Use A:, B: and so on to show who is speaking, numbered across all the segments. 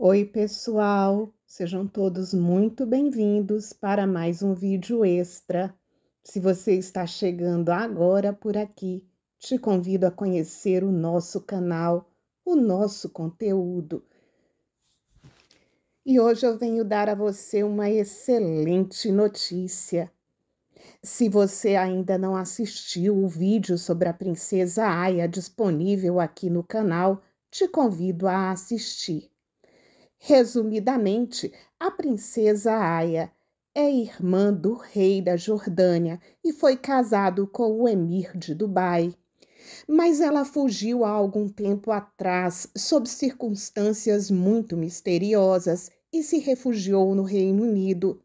A: Oi, pessoal! Sejam todos muito bem-vindos para mais um vídeo extra. Se você está chegando agora por aqui, te convido a conhecer o nosso canal, o nosso conteúdo. E hoje eu venho dar a você uma excelente notícia. Se você ainda não assistiu o vídeo sobre a princesa Aya disponível aqui no canal, te convido a assistir. Resumidamente, a princesa Aya é irmã do rei da Jordânia e foi casado com o emir de Dubai. Mas ela fugiu há algum tempo atrás, sob circunstâncias muito misteriosas, e se refugiou no Reino Unido.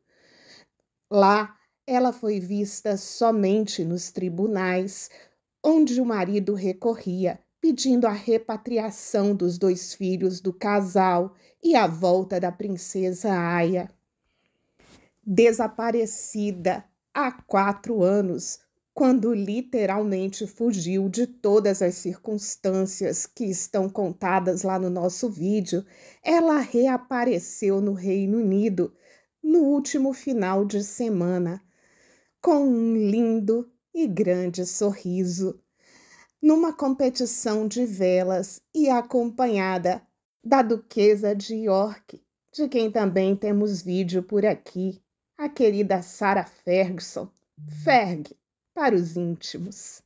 A: Lá, ela foi vista somente nos tribunais, onde o marido recorria pedindo a repatriação dos dois filhos do casal e a volta da princesa Aya. Desaparecida há quatro anos, quando literalmente fugiu de todas as circunstâncias que estão contadas lá no nosso vídeo, ela reapareceu no Reino Unido no último final de semana, com um lindo e grande sorriso numa competição de velas e acompanhada da Duquesa de York, de quem também temos vídeo por aqui, a querida Sarah Ferguson, hum. Ferg, para os íntimos.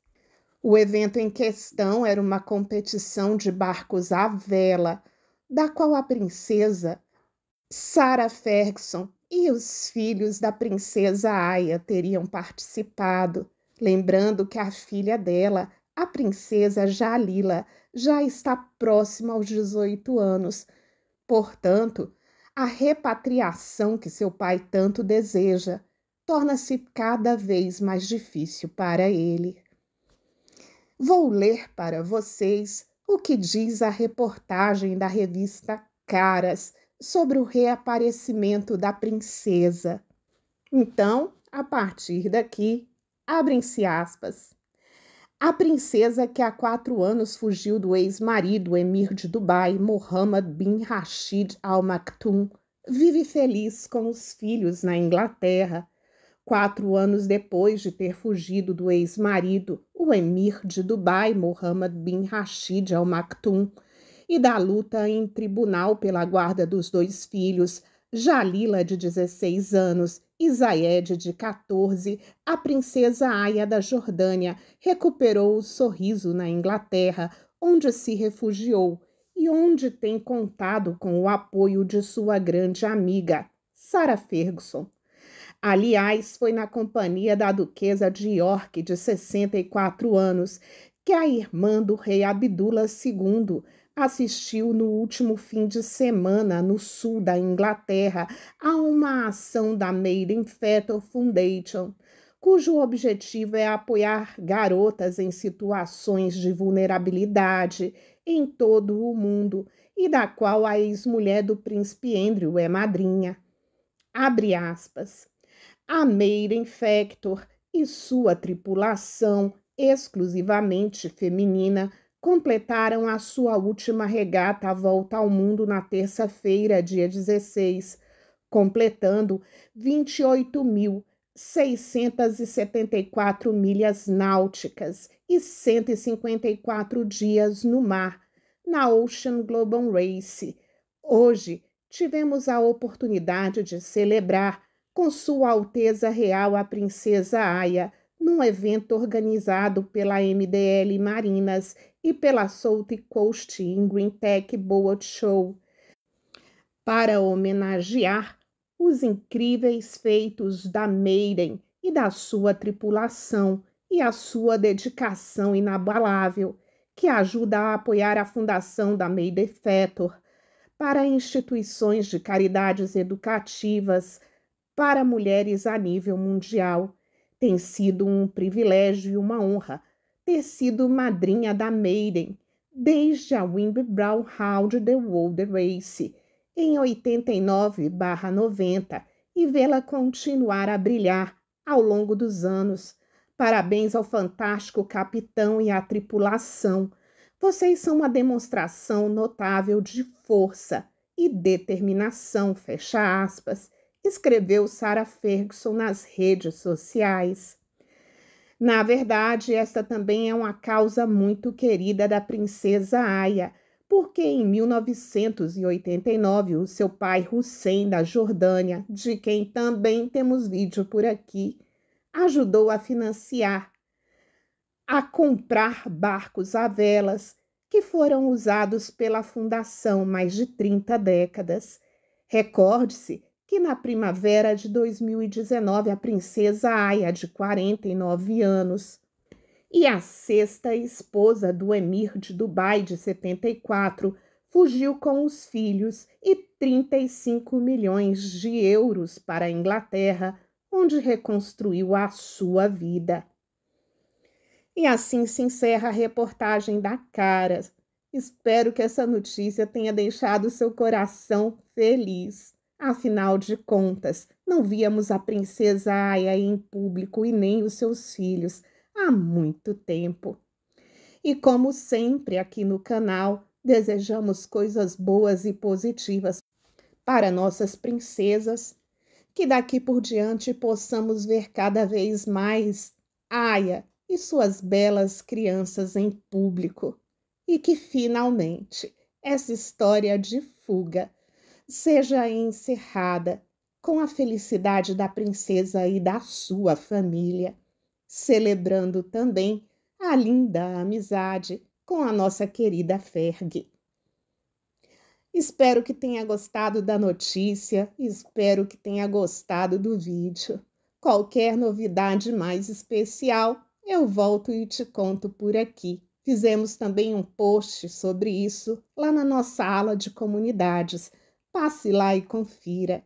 A: O evento em questão era uma competição de barcos à vela, da qual a princesa Sarah Ferguson e os filhos da princesa Aya teriam participado, lembrando que a filha dela a princesa Jalila já está próxima aos 18 anos. Portanto, a repatriação que seu pai tanto deseja torna-se cada vez mais difícil para ele. Vou ler para vocês o que diz a reportagem da revista Caras sobre o reaparecimento da princesa. Então, a partir daqui, abrem-se aspas. A princesa que há quatro anos fugiu do ex-marido emir de Dubai, Mohammed bin Rashid Al Maktoum, vive feliz com os filhos na Inglaterra. Quatro anos depois de ter fugido do ex-marido, o emir de Dubai, Mohammed bin Rashid Al Maktoum, e da luta em tribunal pela guarda dos dois filhos, Jalila, de 16 anos, e de 14, a princesa Aya da Jordânia, recuperou o sorriso na Inglaterra, onde se refugiou e onde tem contado com o apoio de sua grande amiga, Sarah Ferguson. Aliás, foi na companhia da duquesa de York, de 64 anos, que a irmã do rei Abdullah II assistiu no último fim de semana, no sul da Inglaterra, a uma ação da Made Fetal Foundation, cujo objetivo é apoiar garotas em situações de vulnerabilidade em todo o mundo e da qual a ex-mulher do príncipe Andrew é madrinha. Abre aspas. A Meira Infector e sua tripulação exclusivamente feminina completaram a sua última regata à volta ao mundo na terça-feira, dia 16, completando 28.674 milhas náuticas e 154 dias no mar na Ocean Global Race. Hoje tivemos a oportunidade de celebrar com Sua Alteza Real a Princesa Aya num evento organizado pela MDL Marinas e pela South Coast Green Tech Boat Show, para homenagear os incríveis feitos da Maiden e da sua tripulação e a sua dedicação inabalável, que ajuda a apoiar a fundação da Maiden Fetor, para instituições de caridades educativas para mulheres a nível mundial tem sido um privilégio e uma honra ter sido madrinha da Maiden desde a Wimby Brown Round The World Race em 89/90 e vê-la continuar a brilhar ao longo dos anos. Parabéns ao fantástico capitão e à tripulação. Vocês são uma demonstração notável de força e determinação, fecha aspas, escreveu Sarah Ferguson nas redes sociais. Na verdade, esta também é uma causa muito querida da princesa Aya, porque em 1989 o seu pai Hussein da Jordânia, de quem também temos vídeo por aqui, ajudou a financiar a comprar barcos a velas que foram usados pela fundação mais de 30 décadas. Recorde-se que na primavera de 2019 a princesa Aya, de 49 anos, e a sexta esposa do emir de Dubai, de 74, fugiu com os filhos e 35 milhões de euros para a Inglaterra, onde reconstruiu a sua vida. E assim se encerra a reportagem da Cara. Espero que essa notícia tenha deixado seu coração feliz. Afinal de contas, não víamos a princesa Aya em público e nem os seus filhos há muito tempo. E como sempre aqui no canal, desejamos coisas boas e positivas para nossas princesas, que daqui por diante possamos ver cada vez mais Aya e suas belas crianças em público, e que finalmente essa história de fuga seja encerrada com a felicidade da princesa e da sua família, celebrando também a linda amizade com a nossa querida Ferg. Espero que tenha gostado da notícia, espero que tenha gostado do vídeo. Qualquer novidade mais especial, eu volto e te conto por aqui. Fizemos também um post sobre isso lá na nossa ala de comunidades. Passe lá e confira.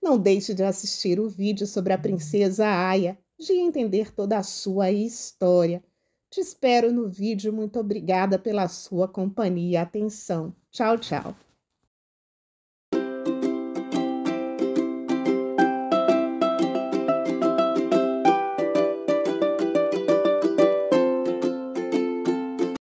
A: Não deixe de assistir o vídeo sobre a uhum. princesa Aya, de entender toda a sua história. Te espero no vídeo. Muito obrigada pela sua companhia e atenção. Tchau, tchau.